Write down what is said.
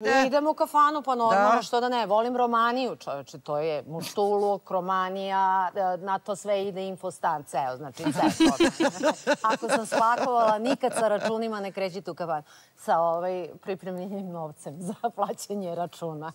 E, Idemo u kafanu, pa normalno što da ne. Volim Romaniju, čoveče. To je muštuluk, Romanija, e, na to sve ide infostan, ceo, znači sve. Ako sam spakovala, nikad sa računima ne krećite u kafanu. Sa ovaj, pripremljenim novcem za plaćanje računa.